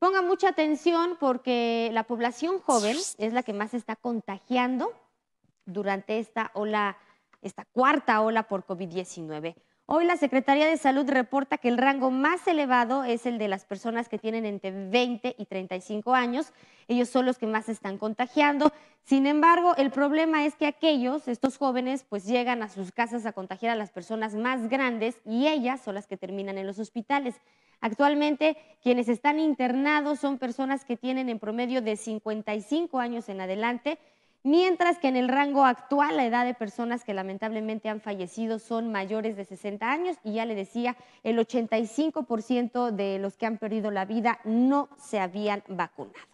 Pongan mucha atención porque la población joven es la que más está contagiando durante esta ola, esta cuarta ola por COVID-19. Hoy la Secretaría de Salud reporta que el rango más elevado es el de las personas que tienen entre 20 y 35 años. Ellos son los que más están contagiando. Sin embargo, el problema es que aquellos, estos jóvenes, pues llegan a sus casas a contagiar a las personas más grandes y ellas son las que terminan en los hospitales. Actualmente quienes están internados son personas que tienen en promedio de 55 años en adelante, mientras que en el rango actual la edad de personas que lamentablemente han fallecido son mayores de 60 años y ya le decía, el 85% de los que han perdido la vida no se habían vacunado.